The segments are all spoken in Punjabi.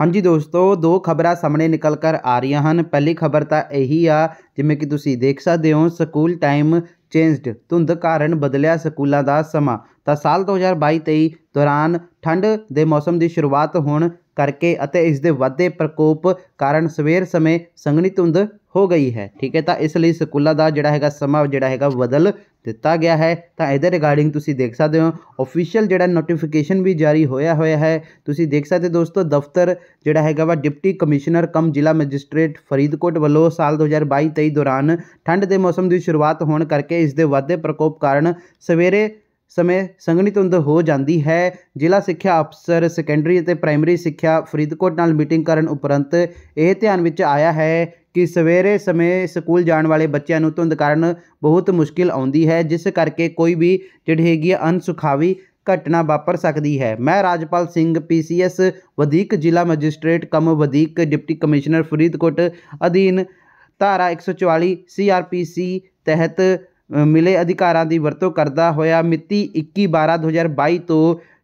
ਹਾਂਜੀ ਦੋਸਤੋ ਦੋ ਖਬਰਾਂ ਸਾਹਮਣੇ ਨਿਕਲ ਕਰ ਆ ਰਹੀਆਂ ਹਨ ਪਹਿਲੀ ਖਬਰ ਤਾਂ ਇਹੀ ਆ ਜਿਵੇਂ ਕਿ ਤੁਸੀਂ ਦੇਖ ਸਕਦੇ ਹੋ ਸਕੂਲ ਟਾਈਮ ਚੇਂਜਡ ਧੁੰਦ ਕਾਰਨ ਬਦਲਿਆ ਸਕੂਲਾਂ ਦਾ ਸਮਾਂ ਤਾਂ ਸਾਲ 2022-23 ਦੌਰਾਨ ਠੰਡ ਦੇ ਮੌਸਮ ਦੀ ਸ਼ੁਰੂਆਤ ਹੋਣ ਕਰਕੇ ਅਤੇ ਇਸ ਦੇ ਵੱਧੇ ਪ੍ਰਕੋਪ ਕਾਰਨ ਸਵੇਰ ਸਮੇਂ ਸੰਗਣੀ ਧੁੰਦ ਹੋ ਗਈ ਹੈ ਠੀਕ ਹੈ ਤਾਂ ਇਸ ਲਈ ਸਕੂਲਾਂ ਦਾ ਜਿਹੜਾ ਹੈਗਾ ਸਮਾਂ ਜਿਹੜਾ ਹੈਗਾ ਬਦਲ ਦਿੱਤਾ ਗਿਆ ਹੈ ਤਾਂ ਇਹਦੇ ਰਿਗਾਰਡਿੰਗ ਤੁਸੀਂ ਦੇਖ ਸਕਦੇ ਹੋ ਅਫੀਸ਼ੀਅਲ ਜਿਹੜਾ ਨੋਟੀਫਿਕੇਸ਼ਨ ਵੀ ਜਾਰੀ ਹੋਇਆ ਹੋਇਆ ਹੈ ਤੁਸੀਂ ਦੇਖ ਸਕਦੇ ਦੋਸਤੋ ਦਫ਼ਤਰ ਜਿਹੜਾ ਹੈਗਾ ਵਾ ਡਿਪਟੀ ਕਮਿਸ਼ਨਰ ਕਮ ਜ਼ਿਲ੍ਹਾ ਮੈਜਿਸਟ੍ਰੇਟ ਫਰੀਦਕੋਟ ਵੱਲੋਂ ਸਾਲ 2022-23 ਦੌਰਾਨ ਠੰਡ ਦੇ ਮੌਸਮ ਦੀ ਸ਼ੁਰੂਆਤ ਹੋਣ ਕਰਕੇ ਇਸ ਦੇ ਵਾਧੇ ਪ੍ਰਕੋਪ ਕਾਰਨ ਸਵੇਰੇ ਸਮੇਂ ਸੰਗਣੀ ਤੁੰਦ ਹੋ ਜਾਂਦੀ ਹੈ ਜ਼ਿਲ੍ਹਾ ਸਿੱਖਿਆ ਅਫਸਰ ਸੈਕੰਡਰੀ ਅਤੇ ਪ੍ਰਾਇਮਰੀ ਸਿੱਖਿਆ ਫਰੀਦਕੋਟ ਨਾਲ ਮੀਟਿੰਗ ਕਰਨ ਉਪਰੰਤ ਇਹ ਧਿਆਨ ਵਿੱਚ ਆਇਆ ਹੈ ਕਿ ਸਵੇਰੇ ਸਮੇਂ ਸਕੂਲ ਜਾਣ ਵਾਲੇ ਬੱਚਿਆਂ ਨੂੰ ਧੁੰਦ ਕਾਰਨ ਬਹੁਤ ਮੁਸ਼ਕਿਲ ਆਉਂਦੀ ਹੈ ਜਿਸ ਕਰਕੇ ਕੋਈ ਵੀ ਜਿਹੜੀ ਹੈਗੀ ਅਨਸੁਖਾਵੀ ਘਟਨਾ ਵਾਪਰ ਸਕਦੀ ਹੈ ਮੈਂ ਰਾਜਪਾਲ ਸਿੰਘ ਪੀਸੀਐਸ ਵਧੀਕ ਜ਼ਿਲ੍ਹਾ ਮੈਜਿਸਟ੍ਰੇਟ ਕਮ ਵਧੀਕ ਡਿਪਟੀ ਕਮਿਸ਼ਨਰ ਫਰੀਦਕੋਟ ਅਧੀਨ ਧਾਰਾ 144 ਸੀਆਰਪੀਸੀ ਤਹਿਤ ਮਿਲੇ ਅਧਿਕਾਰਾਂ ਦੀ ਵਰਤੋਂ ਕਰਦਾ ਹੋਇਆ ਮਿਤੀ 21/12/2022 ਤੋਂ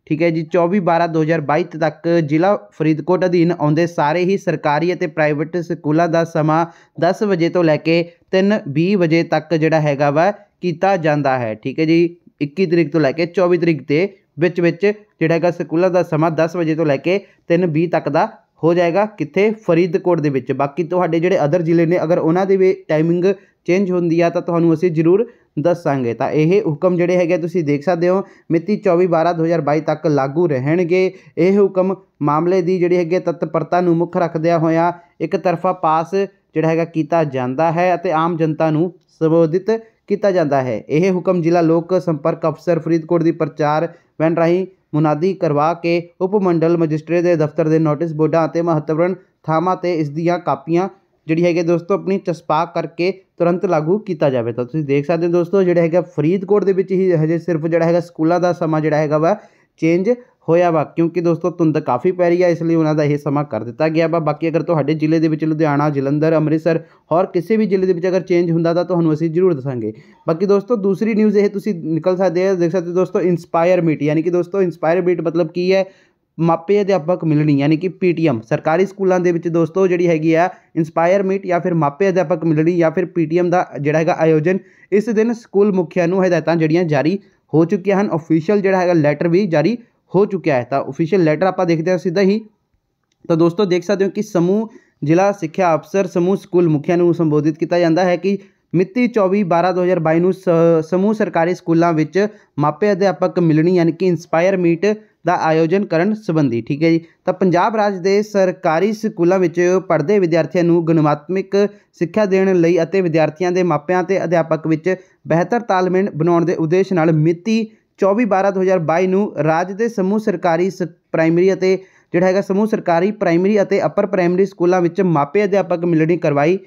ਠੀਕ ਹੈ ਜੀ 24/12/2022 ਤੱਕ ਜ਼ਿਲ੍ਹਾ ਫਰੀਦਕੋਟ ਅਧੀਨ ਆਉਂਦੇ ਸਾਰੇ ਹੀ ਸਰਕਾਰੀ ਅਤੇ ਪ੍ਰਾਈਵੇਟ ਸਕੂਲਾਂ ਦਾ ਸਮਾਂ 10 ਵਜੇ ਤੋਂ ਲੈ ਕੇ 3:20 ਵਜੇ ਤੱਕ ਜਿਹੜਾ ਹੈਗਾ ਵਾ ਕੀਤਾ ਜਾਂਦਾ ਹੈ ਠੀਕ ਹੈ ਜੀ 21 ਤਰੀਕ ਤੋਂ ਲੈ ਕੇ 24 ਤਰੀਕ ਦੇ ਵਿੱਚ ਵਿੱਚ ਜਿਹੜਾ ਹੈਗਾ ਸਕੂਲਾਂ ਦਾ ਸਮਾਂ 10 ਵਜੇ ਤੋਂ ਲੈ ਕੇ 3:20 ਤੱਕ ਦਾ ਹੋ ਜਾਏਗਾ ਕਿੱਥੇ ਫਰੀਦਕੋਟ ਦੇ ਵਿੱਚ ਬਾਕੀ ਤੁਹਾਡੇ ਜਿਹੜੇ ਅਦਰ ਜ਼ਿਲ੍ਹੇ ਨੇ ਅਗਰ ਉਹਨਾਂ ਦੇ ਵੀ ਟਾਈਮਿੰਗ ਚੇਂਜ ਹੁੰਦੀ ਆ ਤਾਂ ਤੁਹਾਨੂੰ ਅਸੀਂ ਜ਼ਰੂਰ ਦੱਸਾਂਗੇ ਤਾਂ ਇਹ ਹੁਕਮ ਜਿਹੜੇ ਹੈਗੇ ਤੁਸੀਂ ਦੇਖ ਸਕਦੇ ਹੋ ਮਿਤੀ 24 12 2022 ਤੱਕ ਲਾਗੂ ਰਹਿਣਗੇ ਇਹ ਹੁਕਮ ਮਾਮਲੇ ਦੀ ਜਿਹੜੀ ਹੈਗੇ ਤਤਪਰਤਾ ਨੂੰ ਮੁੱਖ ਰੱਖਦਿਆਂ ਹੋਇਆ ਇੱਕ ਤਰਫਾ ਪਾਸ ਜਿਹੜਾ ਹੈਗਾ ਕੀਤਾ ਜਾਂਦਾ ਹੈ ਅਤੇ ਆਮ ਜਨਤਾ ਨੂੰ ਸੰਬੋਧਿਤ ਕੀਤਾ ਜਾਂਦਾ ਹੈ ਇਹ ਹੁਕਮ ਜ਼ਿਲ੍ਹਾ ਲੋਕ ਸੰਪਰਕ ਅਫਸਰ ਫਰੀਦਕੋਟ ਦੀ ਪ੍ਰਚਾਰ ਵੈਨ ਰਾਹੀਂ ਮੁਨਾਦੀ ਕਰਵਾ ਕੇ ਉਪ ਮੰਡਲ ਮਜਿਸਟਰੇਟ ਦੇ ਦਫ਼ਤਰ ਦੇ ਨੋਟਿਸ ਬੋਰਡਾਂ ਅਤੇ ਮਹੱਤਵਪੂਰਨ ਥਾਵਾਂ ਤੇ ਇਸ ਦੀਆਂ ਕਾਪੀਆਂ ਜਿਹੜੀ ਹੈਗੀ ਦੋਸਤੋ ਆਪਣੀ ਚਸਪਾਕ ਕਰਕੇ ਤੁਰੰਤ ਲਾਗੂ ਕੀਤਾ ਜਾਵੇ ਤਾਂ ਤੁਸੀਂ ਦੇਖ ਸਕਦੇ ਹੋ ਦੋਸਤੋ ਜਿਹੜਾ ਹੈਗਾ ਫਰੀਦਕੋਟ ਦੇ ਵਿੱਚ ਹੀ ਹਜੇ ਸਿਰਫ ਜਿਹੜਾ ਹੈਗਾ ਸਕੂਲਾਂ ਦਾ ਸਮਾਂ ਜਿਹੜਾ ਹੈਗਾ ਵਾ ਚੇਂਜ ਹੋਇਆ ਵਾ ਕਿਉਂਕਿ ਦੋਸਤੋ ਤੁੰਦ ਕਾਫੀ ਪੈ ਰਹੀ ਹੈ ਇਸ ਲਈ ਉਹਨਾਂ ਦਾ ਇਹ ਸਮਾਂ ਕਰ ਦਿੱਤਾ ਗਿਆ ਵਾ ਬਾਕੀ ਅਗਰ ਤੁਹਾਡੇ ਜ਼ਿਲ੍ਹੇ ਦੇ ਵਿੱਚ ਲੁਧਿਆਣਾ ਜਲੰਧਰ ਅੰਮ੍ਰਿਤਸਰ ਹੋਰ ਕਿਸੇ ਵੀ ਜ਼ਿਲ੍ਹੇ ਦੇ ਵਿੱਚ ਅਗਰ ਚੇਂਜ ਹੁੰਦਾ ਤਾਂ ਤੁਹਾਨੂੰ ਅਸੀਂ ਜ਼ਰੂਰ ਦੱਸਾਂਗੇ ਬਾਕੀ ਦੋਸਤੋ ਦੂਸਰੀ ਨਿਊਜ਼ ਇਹ ਤੁਸੀਂ ਨਿਕਲ ਸਕਦੇ ਹੋ ਦੇਖ ਸਕਦੇ ਹੋ ਦੋਸਤੋ ਇਨਸਪਾਇਰ ਮੀਟ ਯਾਨੀ ਕਿ ਦੋਸਤੋ ਇਨਸਪਾਇਰ ਮੀਟ ਮਤਲਬ ਕੀ ਹੈ ਮਾਪੇ ਅਧਿਆਪਕ ਮਿਲਣੀ ਯਾਨੀ ਕਿ ਪੀਟੀਐਮ ਸਰਕਾਰੀ ਸਕੂਲਾਂ ਦੇ ਵਿੱਚ ਦੋਸਤੋ ਜਿਹੜੀ ਹੈਗੀ ਆ ਇਨਸਪਾਇਰ ਮੀਟ ਜਾਂ ਫਿਰ ਮਾਪੇ ਅਧਿਆਪਕ ਮਿਲਣੀ ਜਾਂ ਫਿਰ ਪੀਟੀਐਮ ਦਾ ਜਿਹੜਾ ਹੈਗਾ ਆਯੋਜਨ ਇਸ ਦਿਨ ਸਕੂਲ ਮੁਖੀਆਂ ਨੂੰ ਹਦਾਇਤਾਂ ਜਿਹੜੀਆਂ ਜਾਰੀ ਹੋ ਚੁੱਕੀਆਂ ਹਨ ਅਫੀਸ਼ੀਅਲ ਜਿਹੜਾ ਹੈਗਾ ਲੈਟਰ ਵੀ ਜਾਰੀ ਹੋ ਚੁੱਕਿਆ ਹੈ ਤਾਂ ਅਫੀਸ਼ੀਅਲ ਲੈਟਰ ਆਪਾਂ ਦੇਖਦੇ ਹਾਂ ਸਿੱਧਾ ਹੀ ਤਾਂ ਦੋਸਤੋ ਦੇਖ ਸਕਦੇ ਹੋ ਕਿ ਸਮੂਹ ਜ਼ਿਲ੍ਹਾ ਸਿੱਖਿਆ ਅਫਸਰ ਸਮੂਹ ਸਕੂਲ ਮੁਖੀਆਂ ਨੂੰ ਸੰਬੋਧਿਤ ਕੀਤਾ ਜਾਂਦਾ ਹੈ ਕਿ ਮਿਤੀ 24 12 2022 ਨੂੰ ਸਮੂਹ ਸਰਕਾਰੀ ਸਕੂਲਾਂ ਵਿੱਚ ਮਾਪੇ ਅਧਿਆਪਕ ਮਿਲਣੀ ਯਾਨੀ ਕਿ ਇਨਸਪਾਇਰ ਮੀਟ ਦਾ ਆਯੋਜਨ ਕਰਨ ਸੰਬੰਧੀ ਠੀਕ ਹੈ ਜੀ ਤਾਂ ਪੰਜਾਬ ਰਾਜ ਦੇ ਸਰਕਾਰੀ ਸਕੂਲਾਂ ਵਿੱਚ ਪੜ੍ਹਦੇ ਵਿਦਿਆਰਥੀਆਂ ਨੂੰ ਗੁਣਾਤਮਕ ਸਿੱਖਿਆ ਦੇਣ ਲਈ ਅਤੇ ਵਿਦਿਆਰਥੀਆਂ ਦੇ ਮਾਪਿਆਂ ਤੇ ਅਧਿਆਪਕ ਵਿੱਚ ਬਿਹਤਰ ਤਾਲਮੇਲ ਬਣਾਉਣ ਦੇ ਉਦੇਸ਼ ਨਾਲ ਮਿਤੀ 24/12/2022 ਨੂੰ ਰਾਜ ਦੇ ਸਮੂਹ ਸਰਕਾਰੀ ਪ੍ਰਾਇਮਰੀ ਅਤੇ ਜਿਹੜਾ ਹੈਗਾ ਸਮੂਹ ਸਰਕਾਰੀ ਪ੍ਰਾਇਮਰੀ ਅਤੇ ਅਪਰ ਪ੍ਰਾਇਮਰੀ ਸਕੂਲਾਂ ਵਿੱਚ ਮਾਪੇ ਅਧਿਆਪਕ ਮਿਲਣੀ ਕਰਵਾਈ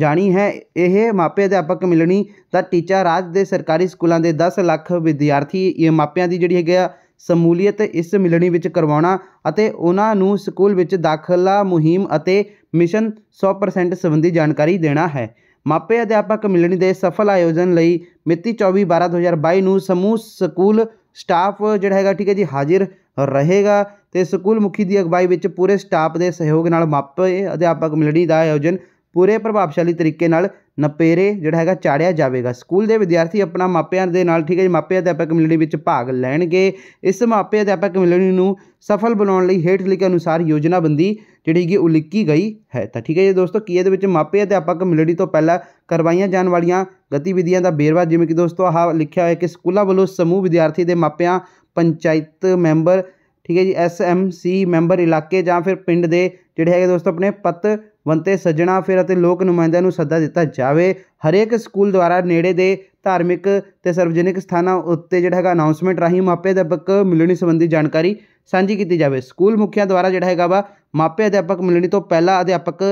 ਜਾਣੀ ਹੈ ਇਹ ਮਾਪੇ ਅਧਿਆਪਕ ਮਿਲਣੀ ਦਾ ਟੀਚਾ ਰਾਜ ਦੇ ਸਰਕਾਰੀ ਸਕੂਲਾਂ ਦੇ 10 ਲੱਖ ਵਿਦਿਆਰਥੀ ਇਹ ਮਾਪਿਆਂ ਦੀ ਜਿਹੜੀ ਹੈਗਾ ਸ਼ਮੂਲੀਅਤ ਇਸ ਮਿਲਣੀ ਵਿੱਚ ਕਰਵਾਉਣਾ ਅਤੇ ਉਹਨਾਂ ਨੂੰ ਸਕੂਲ ਵਿੱਚ ਦਾਖਲਾ ਮੁਹਿੰਮ ਅਤੇ ਮਿਸ਼ਨ 100% ਸੰਬੰਧੀ ਜਾਣਕਾਰੀ ਦੇਣਾ ਹੈ ਮਾਪੇ ਅਧਿਆਪਕ ਮਿਲਣੀ ਦੇ ਸਫਲ ਆਯੋਜਨ ਲਈ ਮਿਤੀ 24/12/2022 ਨੂੰ ਸਮੂਹ ਸਕੂਲ ਸਟਾਫ ਜਿਹੜਾ ਹੈਗਾ ਠੀਕ ਹੈ ਜੀ ਹਾਜ਼ਰ ਰਹੇਗਾ ਤੇ ਸਕੂਲ ਮੁਖੀ ਦੀ ਅਗਵਾਈ ਵਿੱਚ ਪੂਰੇ ਸਟਾਫ ਦੇ ਸਹਿਯੋਗ ਨਾਲ ਮਾਪੇ ਅਧਿਆਪਕ ਮਿਲਣੀ ਦਾ ਆਯੋਜਨ ਪੂਰੇ ਪ੍ਰਭਾਵਸ਼ਾਲੀ ਤਰੀਕੇ ਨਾਲ ਨਪੇਰੇ ਜਿਹੜਾ ਹੈਗਾ ਚਾੜਿਆ ਜਾਵੇਗਾ ਸਕੂਲ ਦੇ ਵਿਦਿਆਰਥੀ ਆਪਣਾ ਮਾਪਿਆਂ ਦੇ ਨਾਲ ਠੀਕ ਹੈ ਜੀ ਮਾਪੇ ਅਧਿਆਪਕ ਕਮਿਊਨਿਟੀ ਵਿੱਚ ਭਾਗ ਲੈਣਗੇ ਇਸ ਮਾਪੇ ਅਧਿਆਪਕ ਕਮਿਊਨਿਟੀ ਨੂੰ ਸਫਲ ਬਣਾਉਣ ਲਈ ਹੇਠ ਲਿਖੇ ਅਨੁਸਾਰ ਯੋਜਨਾਬੰਦੀ ਜਿਹੜੀ ਕਿ ਉਲਿੱਕੀ ਗਈ ਹੈ ਤਾਂ ਠੀਕ ਹੈ ਜੀ ਦੋਸਤੋ ਕੀ ਇਹਦੇ ਵਿੱਚ ਮਾਪੇ ਅਧਿਆਪਕ ਕਮਿਊਨਿਟੀ ਤੋਂ ਪਹਿਲਾਂ ਕਰਵਾਈਆਂ ਜਾਣ ਵਾਲੀਆਂ ਗਤੀਵਿਧੀਆਂ ਦਾ ਬੇਰਵਾ ਜਿਵੇਂ ਕਿ ਦੋਸਤੋ ਆਹ ਲਿਖਿਆ ਹੋਇਆ ਕਿ ਸਕੂਲਾਂ ਵੱਲੋਂ ਸਮੂਹ ਵਿਦਿਆਰਥੀ ਦੇ ਮਾਪਿਆਂ ਪੰਚਾਇਤ ਮੈਂਬਰ ਠੀਕ ਹੈ G S M C member ਇਲਾਕੇ ਜਾਂ ਫਿਰ ਪਿੰਡ ਦੇ ਜਿਹੜੇ ਹੈਗੇ ਦੋਸਤੋ ਆਪਣੇ ਪਤ ਵੰਤੇ ਸੱਜਣਾ ਫਿਰ ਅਤੇ ਲੋਕ ਨੁਮਾਇੰਦਿਆਂ ਨੂੰ ਸੱਦਾ ਦਿੱਤਾ ਜਾਵੇ ਹਰੇਕ ਸਕੂਲ ਦੁਆਰਾ ਨੇੜੇ ਦੇ ਧਾਰਮਿਕ ਤੇ ਸਰਵਜਨਿਕ ਸਥਾਨਾਂ ਉੱਤੇ ਜਿਹੜਾ ਹੈਗਾ ਅਨਾਉਂਸਮੈਂਟ ਰਾਹੀਂ ਮਾਪੇ ਅਧਿਆਪਕ ਮਿਲਣੀ ਸੰਬੰਧੀ ਜਾਣਕਾਰੀ ਸਾਂਝੀ ਕੀਤੀ ਜਾਵੇ ਸਕੂਲ ਮੁਖੀਆਂ ਦੁਆਰਾ ਜਿਹੜਾ ਹੈਗਾ ਵਾ ਮਾਪੇ ਅਧਿਆਪਕ ਮਿਲਣੀ ਤੋਂ ਪਹਿਲਾਂ ਅਧਿਆਪਕ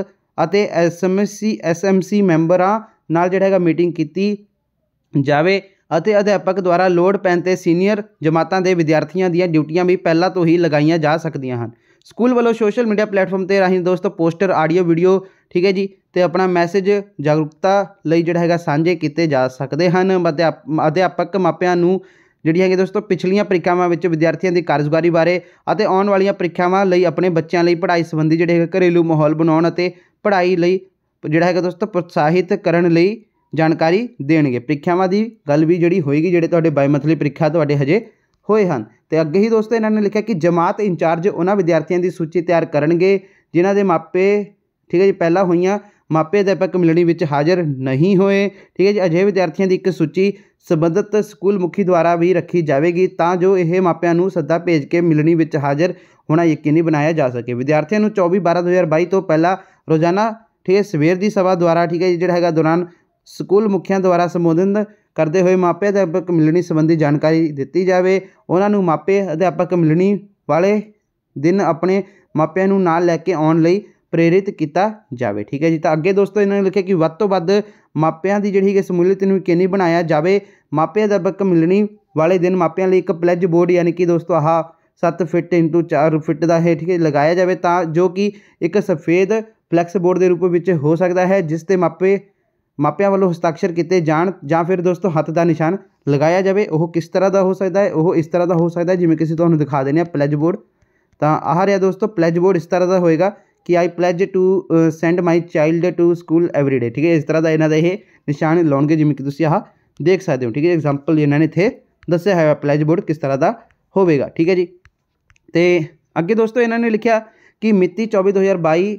ਅਤੇ ਐਸਐਮਸੀ ਐਸਐਮਸੀ ਮੈਂਬਰਾਂ ਨਾਲ ਜਿਹੜਾ ਹੈਗਾ ਮੀਟਿੰਗ ਕੀਤੀ ਜਾਵੇ ਅਤੇ ਅਧਿਆਪਕ ਦੁਆਰਾ ਲੋਡ ਪੈਣ ਤੇ ਸੀਨੀਅਰ ਜਮਾਤਾਂ ਦੇ ਵਿਦਿਆਰਥੀਆਂ ਦੀਆਂ ਡਿਊਟੀਆਂ ਵੀ ਪਹਿਲਾਂ ਤੋਂ ਹੀ ਲਗਾਈਆਂ ਜਾ ਸਕਦੀਆਂ ਹਨ ਸਕੂਲ ਵੱਲੋਂ ਸੋਸ਼ਲ ਮੀਡੀਆ ਪਲੇਟਫਾਰਮ ਤੇ ਰਾਹੀਂ ਦੋਸਤੋ ਪੋਸਟਰ ਆਡੀਓ ਵੀਡੀਓ ਠੀਕ ਹੈ ਜੀ ਤੇ ਆਪਣਾ ਮੈਸੇਜ ਜਾਗਰੂਕਤਾ ਲਈ ਜਿਹੜਾ ਹੈਗਾ ਸਾਂਝੇ ਕੀਤੇ ਜਾ ਸਕਦੇ ਹਨ ਅਧਿਆਪਕ ਮਾਪਿਆਂ ਨੂੰ ਜਿਹੜੀਆਂ ਹੈਗੇ ਦੋਸਤੋ ਪਿਛਲੀਆਂ ਪ੍ਰੀਖਿਆਵਾਂ ਵਿੱਚ ਵਿਦਿਆਰਥੀਆਂ ਦੀ ਕਾਰਜਗਾਰੀ ਬਾਰੇ ਅਤੇ ਆਉਣ ਵਾਲੀਆਂ ਪ੍ਰੀਖਿਆਵਾਂ ਲਈ ਆਪਣੇ ਬੱਚਿਆਂ ਲਈ ਪੜ੍ਹਾਈ ਸੰਬੰਧੀ ਜਿਹੜੇ ਹੈਗੇ ਘਰੇਲੂ ਮਾਹੌਲ ਬਣਾਉਣ ਅਤੇ ਪੜ੍ਹਾਈ ਲਈ ਜਿਹੜਾ ਹੈਗਾ ਦੋਸਤੋ ਪ੍ਰੋਤਸਾਹਿਤ ਕਰਨ ਲਈ ਜਾਣਕਾਰੀ ਦੇਣਗੇ ਪ੍ਰੀਖਿਆਵਾਂ ਦੀ ਗੱਲ ਵੀ ਜਿਹੜੀ ਹੋਏਗੀ ਜਿਹੜੇ ਤੁਹਾਡੇ ਬਾਇਮਥਲੀ ਪ੍ਰੀਖਿਆ ਤੁਹਾਡੇ ਹਜੇ ਹੋਏ ਹਨ ਤੇ ਅੱਗੇ ਹੀ ਦੋਸਤੋ ਇਹਨਾਂ ਨੇ ਲਿਖਿਆ ਕਿ ਜਮਾਤ ਇੰਚਾਰਜ ਉਹਨਾਂ ਵਿਦਿਆਰਥੀਆਂ ਦੀ ਸੂਚੀ ਤਿਆਰ ਕਰਨਗੇ ਜਿਨ੍ਹਾਂ ਦੇ ਮਾਪੇ ਠੀਕ ਹੈ ਜੀ ਪਹਿਲਾਂ ਹੋਈਆਂ ਮਾਪੇ ਅਧਿਆਪਕ ਮਿਲਣੀ ਵਿੱਚ ਹਾਜ਼ਰ ਨਹੀਂ ਹੋਏ ਠੀਕ ਹੈ ਜੀ ਅਜੇ ਵਿਦਿਆਰਥੀਆਂ ਦੀ ਇੱਕ ਸੂਚੀ ਸਬੰਧਤ ਸਕੂਲ ਮੁਖੀ ਦੁਆਰਾ ਵੀ ਰੱਖੀ ਜਾਵੇਗੀ ਤਾਂ ਜੋ ਇਹ ਮਾਪਿਆਂ ਨੂੰ ਸੱਦਾ ਭੇਜ ਕੇ ਮਿਲਣੀ ਵਿੱਚ ਹਾਜ਼ਰ ਹੋਣਾ ਯਕੀਨੀ ਬਣਾਇਆ ਜਾ ਸਕੇ ਵਿਦਿਆਰਥੀਆਂ ਨੂੰ 24 12 2022 ਤੋਂ ਪਹਿਲਾਂ ਰੋਜ਼ਾਨਾ ਠੀਕ ਹੈ ਸਵੇਰ ਦੀ ਸਭਾ ਦੁਆਰਾ ਠੀਕ ਹੈ ਜਿਹੜਾ ਹੈਗਾ ਦੌਰਾਨ ਸਕੂਲ ਮੁਖੀਆਂ ਦੁਆਰਾ ਸੰਬੋਧਨ ਕਰਦੇ ਹੋਏ ਮਾਪੇ ਅਧਿਆਪਕ ਮਿਲਣੀ ਸੰਬੰਧੀ ਜਾਣਕਾਰੀ ਦਿੱਤੀ ਜਾਵੇ ਉਹਨਾਂ ਨੂੰ ਮਾਪੇ ਅਧਿਆਪਕ ਮਿਲਣੀ ਵਾਲੇ ਦਿਨ ਆਪਣੇ ਮਾਪਿਆਂ ਨੂੰ ਨਾਲ ਲੈ ਕੇ ਆਉਣ ਲਈ ਪ੍ਰੇਰਿਤ ਕੀਤਾ ਜਾਵੇ ਠੀਕ ਹੈ ਜੀ ਤਾਂ ਅੱਗੇ ਦੋਸਤੋ ਇਹਨਾਂ ਨੇ ਲਿਖਿਆ ਕਿ ਵੱਧ ਤੋਂ ਵੱਧ ਮਾਪਿਆਂ ਦੀ ਜਿਹੜੀ ਹੈ ਸਮੂਲੀਅਤ ਨੂੰ ਕਿੰਨੀ ਬਣਾਇਆ ਜਾਵੇ ਮਾਪੇ ਅਧਿਆਪਕ ਮਿਲਣੀ ਵਾਲੇ ਦਿਨ ਮਾਪਿਆਂ ਲਈ ਇੱਕ ਪਲੇਜ ਬੋਰਡ ਯਾਨੀ ਕਿ ਦੋਸਤੋ ਆਹ 7 ਫਿੱਟ 4 ਫਿੱਟ ਦਾ ਹੈ ਠੀਕ ਹੈ ਲਗਾਇਆ ਜਾਵੇ ਤਾਂ ਜੋ ਕਿ ਇੱਕ ਸਫੇਦ ਫਲੈਕਸ ਬੋਰਡ ਦੇ ਰੂਪ ਵਿੱਚ ਹੋ ਸਕਦਾ ਹੈ ਜਿਸ ਤੇ ਮਾਪੇ ਮਾਪਿਆਂ ਵੱਲੋਂ ਹਸਤਾਖਰ ਕੀਤੇ ਜਾਣ ਜਾਂ ਫਿਰ ਦੋਸਤੋ ਹੱਥ ਦਾ ਨਿਸ਼ਾਨ ਲਗਾਇਆ ਜਾਵੇ ਉਹ ਕਿਸ ਤਰ੍ਹਾਂ ਦਾ ਹੋ ਸਕਦਾ ਹੈ ਉਹ ਇਸ ਤਰ੍ਹਾਂ ਦਾ ਹੋ ਸਕਦਾ ਜਿਵੇਂ ਕਿ ਅਸੀਂ ਤੁਹਾਨੂੰ ਦਿਖਾ ਦਿੰਦੇ ਆ ਪਲੇਜ ਬੋਰਡ ਤਾਂ ਆਹ ਰਿਹਾ ਦੋਸਤੋ ਪਲੇਜ ਬੋਰਡ ਇਸ ਤਰ੍ਹਾਂ ਦਾ ਹੋਏਗਾ ਕਿ I pledge to send my child to school everyday ਠੀਕ ਹੈ ਇਸ ਤਰ੍ਹਾਂ ਦਾ ਇਹਨਾਂ ਦਾ ਇਹ ਨਿਸ਼ਾਨ ਲਾਉਣਗੇ ਜਿਵੇਂ ਕਿ ਤੁਸੀਂ ਆਹ ਦੇਖ ਸਕਦੇ ਹੋ ਠੀਕ ਹੈ ਐਗਜ਼ਾਮਪਲ ਇਹਨਾਂ ਨੇ ਇੱਥੇ ਦੱਸਿਆ ਹੋਇਆ ਪਲੇਜ ਬੋਰਡ ਕਿਸ ਤਰ੍ਹਾਂ ਦਾ ਹੋਵੇਗਾ ਠੀਕ ਹੈ ਜੀ ਤੇ ਅੱਗੇ ਦੋਸਤੋ ਇਹਨਾਂ ਨੇ ਲਿਖਿਆ ਕਿ ਮਿਤੀ 24 2022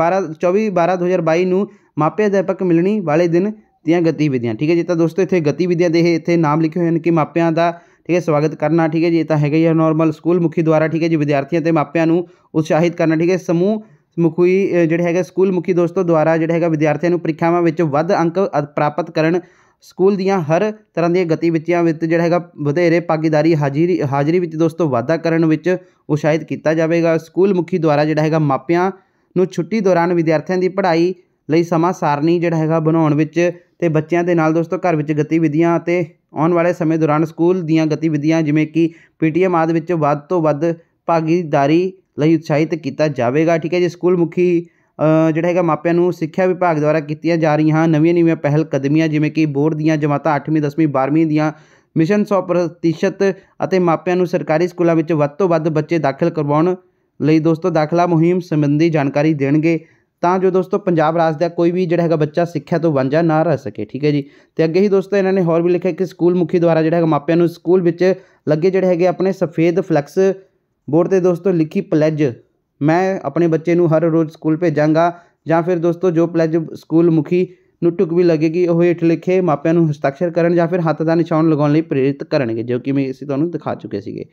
12 24 12 2022 ਨੂੰ ਮਾਪੇ ਅਧਿਆਪਕ ਮਿਲਣੀ ਵਾਲੇ ਦਿਨ ਦੀਆਂ ਗਤੀਵਿਧੀਆਂ ਠੀਕ ਹੈ ਜੀ ਤਾਂ ਦੋਸਤੋ ਇੱਥੇ ਗਤੀਵਿਧੀਆਂ ਦੇ ਇੱਥੇ ਨਾਮ ਲਿਖੇ ਹੋਏ ਹਨ ਕਿ ਮਾਪਿਆਂ ਦਾ ਠੀਕ ਹੈ ਸਵਾਗਤ ਕਰਨਾ ਠੀਕ ਹੈ ਜੀ ਇਹ ਤਾਂ ਹੈਗਾ ਹੀ ਨਾਰਮਲ ਸਕੂਲ ਮੁਖੀ ਦੁਆਰਾ ਠੀਕ ਹੈ ਜੀ ਵਿਦਿਆਰਥੀਆਂ ਤੇ ਮਾਪਿਆਂ ਨੂੰ ਉਤਸ਼ਾਹਿਤ ਕਰਨਾ ਠੀਕ ਹੈ ਸਮੂਹ ਮੁਖੀ ਜਿਹੜੇ ਹੈਗਾ ਸਕੂਲ ਮੁਖੀ ਦੋਸਤੋ ਦੁਆਰਾ ਜਿਹੜਾ ਹੈਗਾ ਵਿਦਿਆਰਥੀਆਂ ਨੂੰ ਪ੍ਰੀਖਿਆਵਾਂ ਵਿੱਚ ਵੱਧ ਅੰਕ ਪ੍ਰਾਪਤ ਕਰਨ ਸਕੂਲ ਦੀਆਂ ਹਰ ਤਰ੍ਹਾਂ ਦੀਆਂ ਗਤੀਵਿਧੀਆਂ ਵਿੱਚ ਜਿਹੜਾ ਹੈਗਾ ਵਧੇਰੇ ਪਾਗੀਦਾਰੀ ਹਾਜ਼ਰੀ ਹਾਜ਼ਰੀ ਵਿੱਚ ਦੋਸਤੋ ਵਾਧਾ ਕਰਨ ਵਿੱਚ ਉਤਸ਼ਾਹਿਤ ਕੀਤਾ ਜਾਵੇਗਾ ਸਕੂਲ ਮੁਖੀ ਦੁਆਰਾ ਜਿਹੜਾ ਹੈਗਾ ਮਾਪਿਆਂ ਨੂੰ ਛੁੱਟੀ ਦੌਰਾਨ ਵਿਦਿਆਰਥੀਆਂ ਦੀ ਪੜ੍ਹਾਈ ਲਈ ਸਮਾਂ ਸਾਰਣੀ ਜਿਹੜਾ ਹੈਗਾ ਬਣਾਉਣ ਵਿੱਚ ਤੇ ਬੱਚਿਆਂ ਦੇ ਨਾਲ ਦੋਸਤੋ ਘਰ ਵਿੱਚ ਗਤੀਵਿਧੀਆਂ ਅਤੇ ਆਉਣ ਵਾਲੇ ਸਮੇਂ ਦੌਰਾਨ ਸਕੂਲ ਦੀਆਂ ਗਤੀਵਿਧੀਆਂ ਜਿਵੇਂ ਕਿ ਪੀਟੀਐਮ ਆਦਿ ਵਿੱਚ ਵੱਧ ਤੋਂ ਵੱਧ ਭਾਗੀਦਾਰੀ ਲਈ ਉਤਸ਼ਾਹਿਤ ਕੀਤਾ ਜਾਵੇਗਾ ਠੀਕ ਹੈ ਜੀ ਸਕੂਲ ਮੁਖੀ ਜਿਹੜਾ ਹੈਗਾ ਮਾਪਿਆਂ ਨੂੰ ਸਿੱਖਿਆ ਵਿਭਾਗ ਦੁਆਰਾ ਕੀਤੀਆਂ ਜਾ ਰਹੀਆਂ ਨਵੀਆਂ ਨਵੀਆਂ ਪਹਿਲ ਕਦਮੀਆਂ ਜਿਵੇਂ ਕਿ ਬੋਰਡ ਦੀਆਂ ਜਮਾਤਾਂ 8ਵੀਂ 10ਵੀਂ 12ਵੀਂ ਦੀਆਂ ਮਿਸ਼ਨ 100% ਅਤੇ ਮਾਪਿਆਂ ਨੂੰ ਸਰਕਾਰੀ ਸਕੂਲਾਂ ਵਿੱਚ ਵੱਧ ਤੋਂ ਵੱਧ ਬੱਚੇ ਦਾਖਲ ਕਰਵਾਉਣ ਲਈ ਦੋਸਤੋ ਦਾਖਲਾ ਮੁਹਿੰਮ ਸੰਬੰਧੀ ਜਾਣਕਾਰੀ ਦੇਣਗੇ ਤਾਂ ਜੋ ਦੋਸਤੋ ਪੰਜਾਬ ਰਾਜ ਦਾ ਕੋਈ ਵੀ ਜਿਹੜਾ ਹੈਗਾ ਬੱਚਾ ਸਿੱਖਿਆ ਤੋਂ ਵਾਂਝਾ ਨਾ ਰਹਿ ਸਕੇ ਠੀਕ ਹੈ ਜੀ ਤੇ ਅੱਗੇ ਹੀ ਦੋਸਤੋ ਇਹਨਾਂ ਨੇ ਹੋਰ ਵੀ ਲਿਖਿਆ ਕਿ ਸਕੂਲ ਮੁਖੀ ਦੁਆਰਾ ਜਿਹੜਾ ਹੈਗਾ ਮਾਪਿਆਂ ਨੂੰ ਸਕੂਲ ਵਿੱਚ ਲੱਗੇ ਜਿਹੜੇ ਹੈਗੇ ਆਪਣੇ ਸਫੇਦ ਫਲੈਕਸ ਬੋਰਡ ਤੇ ਦੋਸਤੋ ਲਿਖੀ ਪਲੇਜ ਮੈਂ ਆਪਣੇ ਬੱਚੇ ਨੂੰ ਹਰ ਰੋਜ਼ ਸਕੂਲ ਭੇਜਾਂਗਾ ਜਾਂ ਫਿਰ ਦੋਸਤੋ ਜੋ ਪਲੇਜ ਸਕੂਲ ਮੁਖੀ ਨੂੰ ਟੁਕ ਵੀ ਲੱਗੇਗੀ ਉਹ ਹੇਠ ਲਿਖੇ ਮਾਪਿਆਂ ਨੂੰ ਹਸਤਾਖਰ ਕਰਨ ਜਾਂ ਫਿਰ ਹੱਥ ਦਾ ਨਿਸ਼ਾਨ ਲਗਾਉਣ ਲਈ ਪ੍ਰੇਰਿਤ ਕਰਨਗੇ ਜੋ ਕਿ ਮੈਂ ਇਸੇ ਤੁਹਾਨੂੰ ਦਿਖਾ ਚੁੱਕੇ ਸੀਗੇ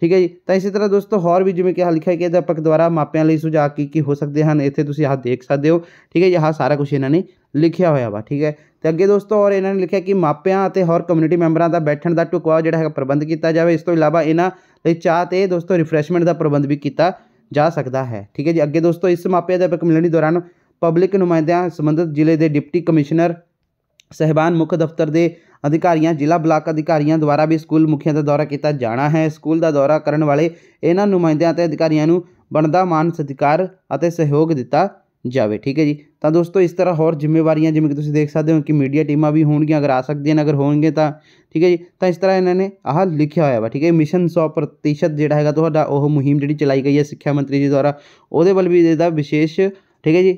ਠੀਕ ਹੈ ਜੀ ਤਾਂ ਇਸੇ ਤਰ੍ਹਾਂ ਦੋਸਤੋ ਹੋਰ ਵੀ ਜਿਵੇਂ ਕਿ ਲਿਖਿਆ ਕਿ ਅਧਿਆਪਕ ਦੁਆਰਾ ਮਾਪਿਆਂ ਲਈ ਸੁਝਾਅ ਕੀ ਕੀ ਹੋ ਸਕਦੇ ਹਨ ਇੱਥੇ ਤੁਸੀਂ ਆਹ ਦੇਖ ਸਕਦੇ ਹੋ ਠੀਕ ਹੈ ਇਹ ਆਹ ਸਾਰਾ ਕੁਝ ਇਹਨਾਂ ਨੇ ਲਿਖਿਆ ਹੋਇਆ ਵਾ ਠੀਕ ਹੈ ਤੇ ਅੱਗੇ ਦੋਸਤੋ ਔਰ ਇਹਨਾਂ ਨੇ ਲਿਖਿਆ ਕਿ ਮਾਪਿਆਂ ਅਤੇ ਹੋਰ ਕਮਿਊਨਿਟੀ ਮੈਂਬਰਾਂ ਦਾ ਬੈਠਣ ਦਾ ਟੁਕਵਾ ਜਿਹੜਾ ਹੈਗਾ ਪ੍ਰਬੰਧ ਕੀਤਾ ਜਾਵੇ ਇਸ ਤੋਂ ਇਲਾਵਾ ਇਹਨਾਂ ਲਈ ਚਾਹ ਤੇ ਦੋਸਤੋ ਰਿਫਰੈਸ਼ਮੈਂਟ ਦਾ ਪ੍ਰਬੰਧ ਵੀ ਕੀਤਾ ਜਾ ਸਕਦਾ ਹੈ ਠੀਕ ਹੈ ਜੀ ਅੱਗੇ ਦੋਸਤੋ ਇਸ ਮਾਪਿਆਂ ਦੇ ਅਧਿਆਪਕ ਮਿਲਣੀ ਦੌਰਾਨ ਪਬਲਿਕ ਨੁਮਾਇੰਦਿਆਂ ਸੰਬੰਧਿਤ ਜ਼ਿਲ੍ਹੇ ਦੇ ਡਿਪਟੀ ਕਮਿਸ਼ਨਰ ਸਹਿਬਾਨ ਮੁੱਖ ਦਫ਼ਤਰ ਦੇ ਅਧਿਕਾਰੀਆਂ ਜ਼ਿਲ੍ਹਾ ਬਲਾਕ ਅਧਿਕਾਰੀਆਂ ਦੁਆਰਾ ਵੀ ਸਕੂਲ ਮੁਖੀਆਂ ਦਾ ਦੌਰਾ ਕੀਤਾ ਜਾਣਾ ਹੈ ਸਕੂਲ ਦਾ ਦੌਰਾ ਕਰਨ ਵਾਲੇ ਇਹਨਾਂ ਨੁਮਾਇੰਦਿਆਂ ਤੇ ਅਧਿਕਾਰੀਆਂ ਨੂੰ ਬਣਦਾ ਮਾਨ ਸਤਿਕਾਰ ਅਤੇ ਸਹਿਯੋਗ ਦਿੱਤਾ ਜਾਵੇ ਠੀਕ ਹੈ ਜੀ ਤਾਂ ਦੋਸਤੋ ਇਸ ਤਰ੍ਹਾਂ ਹੋਰ ਜ਼ਿੰਮੇਵਾਰੀਆਂ ਜਿਵੇਂ ਕਿ ਤੁਸੀਂ ਦੇਖ ਸਕਦੇ ਹੋ ਕਿ ਮੀਡੀਆ ਟੀਮਾਂ ਵੀ ਹੋਣਗੀਆਂ ਅਗਰ ਆ ਸਕਦੀਆਂ ਅਗਰ ਹੋਣਗੇ ਤਾਂ ਠੀਕ ਹੈ ਜੀ ਤਾਂ ਇਸ ਤਰ੍ਹਾਂ ਇਹਨਾਂ ਨੇ ਆਹ ਲਿਖਿਆ ਹੋਇਆ ਵਾ ਠੀਕ ਹੈ ਮਿਸ਼ਨ 100% ਜਿਹੜਾ ਹੈਗਾ ਤੁਹਾਡਾ ਉਹ ਮੁਹਿੰਮ ਜਿਹੜੀ ਚਲਾਈ ਗਈ ਹੈ ਸਿੱਖਿਆ ਮੰਤਰੀ ਜੀ ਦੁਆਰਾ ਉਹਦੇ ਵੱਲ ਵੀ ਇਹਦਾ ਵਿਸ਼ੇਸ਼ ਠੀਕ ਹੈ ਜੀ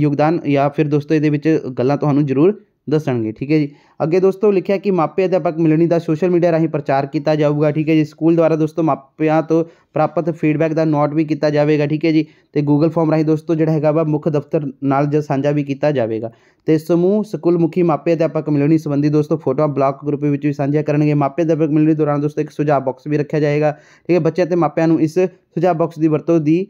ਯੋਗਦਾਨ ਜਾਂ ਫਿਰ ਦੋਸਤੋ ਇਹਦੇ ਵਿੱਚ ਗੱਲਾਂ ਤੁਹਾਨੂੰ ਜ਼ਰੂਰ ਦੱਸਣਗੇ ਠੀਕ ਹੈ ਜੀ ਅੱਗੇ ਦੋਸਤੋ ਲਿਖਿਆ ਕਿ ਮਾਪੇ ਅਧਿਆਪਕ ਮਿਲਣੀ ਦਾ ਸੋਸ਼ਲ ਮੀਡੀਆ ਰਾਹੀਂ ਪ੍ਰਚਾਰ ਕੀਤਾ ਜਾਊਗਾ ਠੀਕ ਹੈ ਜੀ ਸਕੂਲ ਦੁਆਰਾ ਦੋਸਤੋ ਮਾਪਿਆਂ ਤੋਂ ਪ੍ਰਾਪਤ ਫੀਡਬੈਕ ਦਾ ਨੋਟ ਵੀ ਕੀਤਾ ਜਾਵੇਗਾ ਠੀਕ ਹੈ ਜੀ ਤੇ ਗੂਗਲ ਫਾਰਮ ਰਾਹੀਂ ਦੋਸਤੋ ਜਿਹੜਾ ਹੈਗਾ ਵਾ ਮੁੱਖ ਦਫ਼ਤਰ ਨਾਲ ਜ ਸਾਂਝਾ ਵੀ ਕੀਤਾ ਜਾਵੇਗਾ ਤੇ ਸਮੂਹ ਸਕੂਲ ਮੁਖੀ ਮਾਪੇ ਅਧਿਆਪਕ ਮਿਲਣੀ ਸੰਬੰਧੀ ਦੋਸਤੋ ਫੋਟੋ ਬਲੌਕ ਗਰੁੱਪ ਵਿੱਚ ਵੀ ਸਾਂਝਾ ਕਰਨਗੇ ਮਾਪੇ ਅਧਿਆਪਕ ਮਿਲਣੀ ਦੌਰਾਨ ਦੋਸਤੋ ਇੱਕ ਸੁਝਾਅ ਬਾਕਸ ਵੀ ਰੱਖਿਆ ਜਾਏਗਾ ਠੀਕ ਹੈ ਬੱਚਿਆਂ ਤੇ ਮਾਪਿਆਂ ਨੂੰ ਇਸ ਸੁਝਾਅ ਬਾਕਸ ਦੀ ਵਰਤੋਂ ਦੀ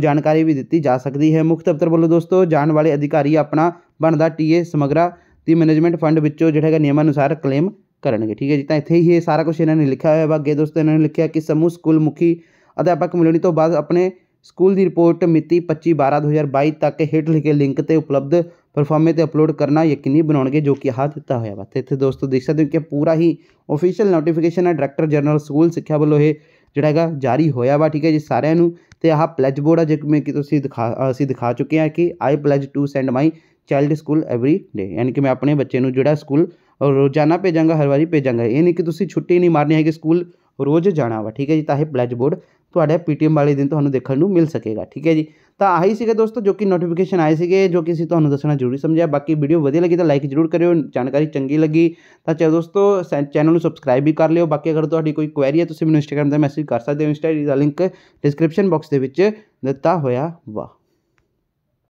ਜਾਣਕਾਰੀ ਵੀ ਦਿੱਤੀ ਜਾ ਸਕਦੀ ਹੈ ਮੁਖ ਦਫ਼ਤਰ ਵੱਲੋਂ ਦੋਸਤੋ ਜਾਣ ਵਾਲੇ ਅਧਿਕਾਰੀ ਆਪਣਾ ਬਣਦਾ ਟੀਏ ਸਮਗਰਾ ਦੀ ਮੈਨੇਜਮੈਂਟ ਫੰਡ ਵਿੱਚੋਂ ਜਿਹੜਾ ਹੈਗਾ ਨਿਯਮਾਂ ਅਨੁਸਾਰ ਕਲੇਮ ਕਰਨਗੇ ਠੀਕ ਹੈ ਜੀ ਤਾਂ ਇੱਥੇ ਹੀ ਇਹ ਸਾਰਾ ਕੁਝ ਇਹਨਾਂ ਨੇ ਲਿਖਿਆ ਹੋਇਆ ਵਾ ਅੱਗੇ ਦੋਸਤੋ ਇਹਨਾਂ ਨੇ ਲਿਖਿਆ ਕਿ ਸਮੂਹ ਸਕੂਲ ਮੁਖੀ ਅਧਿਆਪਕ ਮਿਲਣੀ ਤੋਂ ਬਾਅਦ ਆਪਣੇ ਸਕੂਲ ਦੀ ਰਿਪੋਰਟ ਮਿਤੀ 25 12 2022 ਤੱਕ ਹੇਠ ਲਿਖੇ ਲਿੰਕ ਤੇ ਉਪਲਬਧ ਪਰਫਾਰਮੇ ਤੇ ਅਪਲੋਡ ਕਰਨਾ ਯਕੀਨੀ ਬਣਾਉਣਗੇ ਜੋ ਕਿ ਆਹ ਦਿੱਤਾ ਹੋਇਆ ਵਾ ਤੇ ਇੱਥੇ ਦੋਸਤੋ ਦੇਖ ਸਕਦੇ ਹੋ ਕਿ ਪੂਰਾ ਹੀ ਅਫੀਸ਼ੀਅਲ ਨੋਟੀਫਿਕੇਸ਼ਨ ਹੈ ਡਾਇਰੈਕਟਰ ਜਨਰਲ ਸਕੂਲ ਸਿੱਖਿਆ ਵੱਲੋਂ ਇਹ ਜਿਹੜਾ ਹੈਗਾ ਜਾਰੀ ਹੋਇਆ ਵਾ ਠੀਕ ਹੈ ਜੀ ਸਾਰਿਆਂ ਨੂੰ ਤੇ ਆਹ ਪਲੈਜ ਬੋਰਡ ਆ ਜਿਵੇਂ ਕਿ ਤੁਸੀਂ ਦਿਖਾ ਅਸੀਂ ਦਿਖਾ ਚੁੱਕੇ ਹਾਂ ਕਿ I pledge to send my child school every day ਯਾਨੀ ਕਿ ਮੈਂ ਆਪਣੇ ਬੱਚੇ ਨੂੰ ਜਿਹੜਾ ਸਕੂਲ ਰੋਜ਼ਾਨਾ ਭੇਜਾਂਗਾ ਹਰ ਵਾਰੀ ਭੇਜਾਂਗਾ ਇਹ ਨਹੀਂ ਕਿ ਤੁਸੀਂ ਛੁੱਟੀ ਨਹੀਂ ਮਾਰਨੀ ਹੈਗੀ ਸਕੂਲ ਰੋਜ਼ ਜਾਣਾ ਵਾ ਠੀਕ ਹੈ ਜੀ ਤਾਂ ਇਹ ਪਲੈਜ ਬੋਰਡ ਤੁਹਾਡੇ ਪੀਟੀਐਮ ਵਾਲੇ ਦਿਨ ਤੁਹਾਨੂੰ ਦੇਖਣ ਨੂੰ ਮਿਲ ਸਕੇਗਾ ਠੀਕ ਹੈ ਜੀ ਤਾਂ ਆਹੀ ਸੀਗਾ ਦੋਸਤੋ ਜੋ ਕਿ ਨੋਟੀਫਿਕੇਸ਼ਨ ਆਏ ਸੀਗੇ ਜੋ ਕਿ ਸੀ ਤੁਹਾਨੂੰ ਦੱਸਣਾ ਜ਼ਰੂਰੀ ਸਮਝਿਆ ਬਾਕੀ ਵੀਡੀਓ ਵਧੀਆ ਲੱਗੀ ਤਾਂ ਲਾਈਕ ਜ਼ਰੂਰ ਕਰਿਓ ਜਾਣਕਾਰੀ ਚੰਗੀ ਲੱਗੀ ਤਾਂ ਚਲੋ ਦੋਸਤੋ ਚੈਨਲ ਨੂੰ ਸਬਸਕ੍ਰਾਈਬ ਵੀ ਕਰ ਲਿਓ ਬਾਕੀ ਅਗਰ ਤੁਹਾਡੀ ਕੋਈ ਕੁਐਰੀ ਹੈ ਤੁਸੀਂ ਮੈਨੂੰ ਇੰਸਟਾਗ੍ਰam ਤੇ ਮੈਸੇਜ ਕਰ ਸਕਦੇ ਹੋ ਇੰਸਟਾਗ੍ਰam ਦਾ ਲਿੰਕ ਡਿਸਕ੍ਰਿਪਸ਼ਨ ਬਾਕਸ ਦੇ ਵਿੱਚ ਦਿੱਤਾ ਹੋਇਆ ਵਾ